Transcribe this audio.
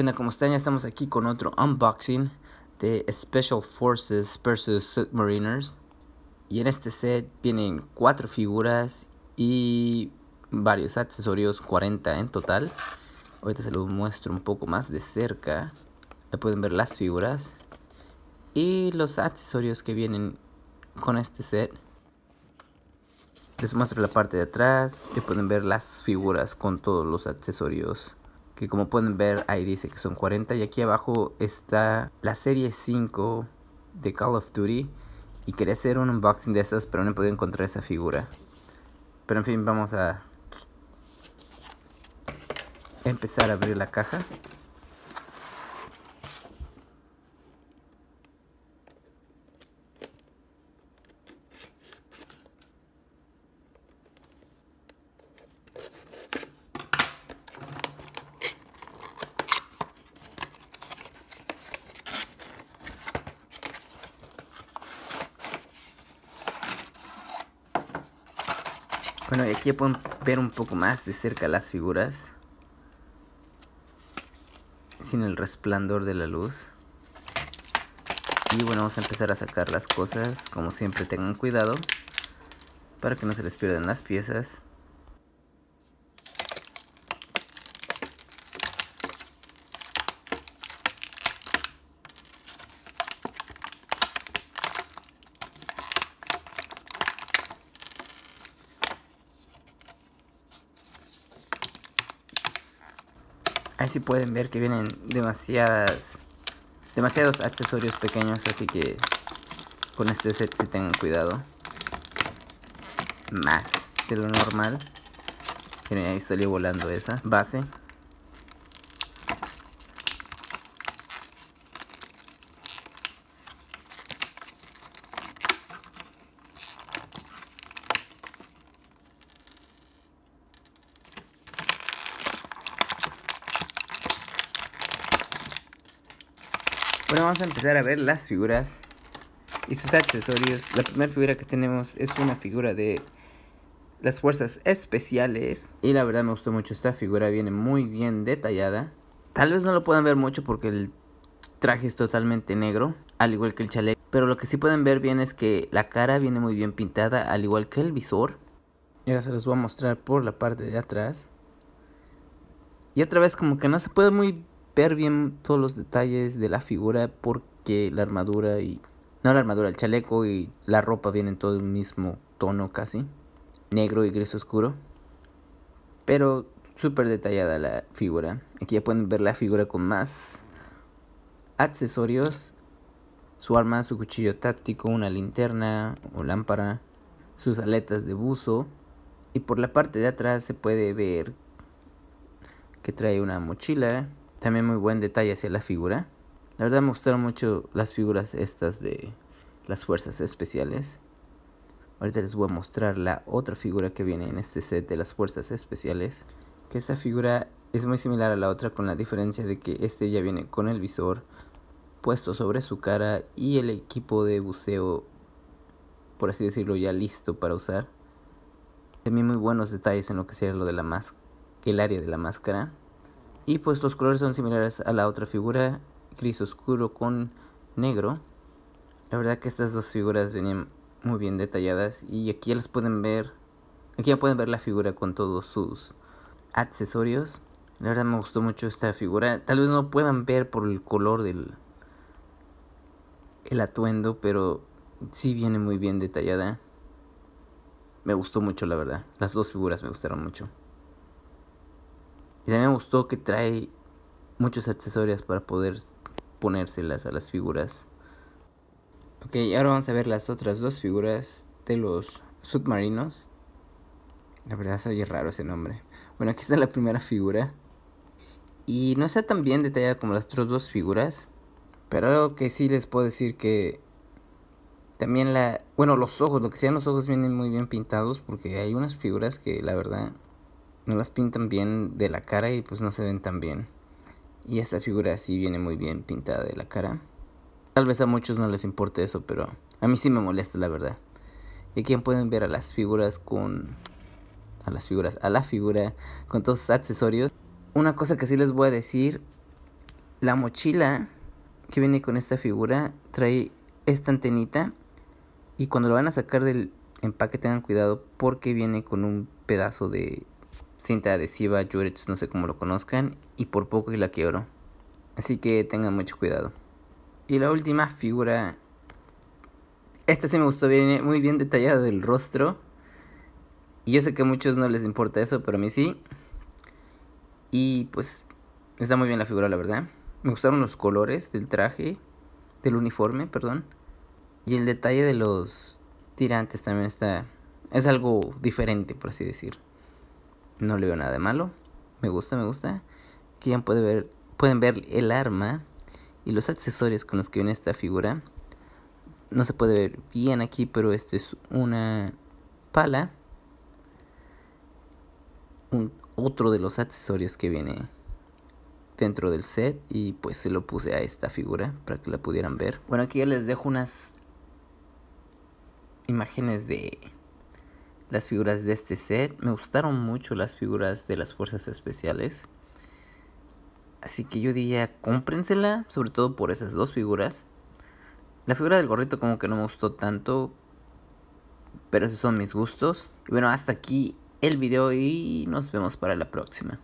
¿Qué ¿Cómo están? Ya estamos aquí con otro unboxing de Special Forces vs. Submariners. Y en este set vienen cuatro figuras y varios accesorios, 40 en total. Ahorita se los muestro un poco más de cerca. Ya pueden ver las figuras y los accesorios que vienen con este set. Les muestro la parte de atrás. Ya pueden ver las figuras con todos los accesorios que como pueden ver ahí dice que son 40 y aquí abajo está la serie 5 de Call of Duty y quería hacer un unboxing de esas pero no he podido encontrar esa figura pero en fin vamos a empezar a abrir la caja Bueno, y aquí pueden ver un poco más de cerca las figuras. Sin el resplandor de la luz. Y bueno, vamos a empezar a sacar las cosas. Como siempre, tengan cuidado. Para que no se les pierdan las piezas. Ahí sí pueden ver que vienen demasiadas demasiados accesorios pequeños, así que con este set si tengan cuidado. Más que lo normal. Miren, ahí salió volando esa base. Bueno, vamos a empezar a ver las figuras y sus accesorios. La primera figura que tenemos es una figura de las fuerzas especiales. Y la verdad me gustó mucho. Esta figura viene muy bien detallada. Tal vez no lo puedan ver mucho porque el traje es totalmente negro, al igual que el chaleco. Pero lo que sí pueden ver bien es que la cara viene muy bien pintada, al igual que el visor. Y ahora se los voy a mostrar por la parte de atrás. Y otra vez como que no se puede muy ver bien todos los detalles de la figura porque la armadura y... No la armadura, el chaleco y la ropa vienen todo el mismo tono casi. Negro y gris oscuro. Pero súper detallada la figura. Aquí ya pueden ver la figura con más accesorios. Su arma, su cuchillo táctico, una linterna o lámpara, sus aletas de buzo. Y por la parte de atrás se puede ver que trae una mochila también muy buen detalle hacia la figura. La verdad me gustaron mucho las figuras estas de las fuerzas especiales. Ahorita les voy a mostrar la otra figura que viene en este set de las fuerzas especiales. Que esta figura es muy similar a la otra con la diferencia de que este ya viene con el visor puesto sobre su cara y el equipo de buceo, por así decirlo, ya listo para usar. También muy buenos detalles en lo que sería lo de la el área de la máscara. Y pues los colores son similares a la otra figura, gris oscuro con negro. La verdad que estas dos figuras venían muy bien detalladas y aquí ya las pueden ver, aquí ya pueden ver la figura con todos sus accesorios. La verdad me gustó mucho esta figura. Tal vez no puedan ver por el color del el atuendo, pero sí viene muy bien detallada. Me gustó mucho, la verdad. Las dos figuras me gustaron mucho. Y también me gustó que trae muchos accesorios para poder ponérselas a las figuras. Ok, ahora vamos a ver las otras dos figuras de los submarinos. La verdad se oye raro ese nombre. Bueno, aquí está la primera figura. Y no está tan bien detallada como las otras dos figuras. Pero algo que sí les puedo decir que también la... Bueno, los ojos, lo que sean los ojos vienen muy bien pintados porque hay unas figuras que la verdad no las pintan bien de la cara y pues no se ven tan bien. Y esta figura sí viene muy bien pintada de la cara. Tal vez a muchos no les importe eso, pero a mí sí me molesta la verdad. Y aquí pueden ver a las figuras con... A las figuras, a la figura con todos sus accesorios. Una cosa que sí les voy a decir, la mochila que viene con esta figura trae esta antenita y cuando lo van a sacar del empaque tengan cuidado porque viene con un pedazo de cinta adhesiva, Jurets, no sé cómo lo conozcan, y por poco que la quiebro. Así que tengan mucho cuidado. Y la última figura. Esta sí me gustó bien, eh, muy bien detallada del rostro. Y yo sé que a muchos no les importa eso, pero a mí sí. Y pues está muy bien la figura, la verdad. Me gustaron los colores del traje, del uniforme, perdón. Y el detalle de los tirantes también está... Es algo diferente, por así decir. No le veo nada de malo. Me gusta, me gusta. Aquí ya puede ver, pueden ver el arma y los accesorios con los que viene esta figura. No se puede ver bien aquí, pero esto es una pala. Un, otro de los accesorios que viene dentro del set y pues se lo puse a esta figura para que la pudieran ver. Bueno, aquí ya les dejo unas imágenes de las figuras de este set. Me gustaron mucho las figuras de las fuerzas especiales. Así que yo diría, cómprensela, sobre todo por esas dos figuras. La figura del gorrito como que no me gustó tanto, pero esos son mis gustos. Y bueno, hasta aquí el video y nos vemos para la próxima.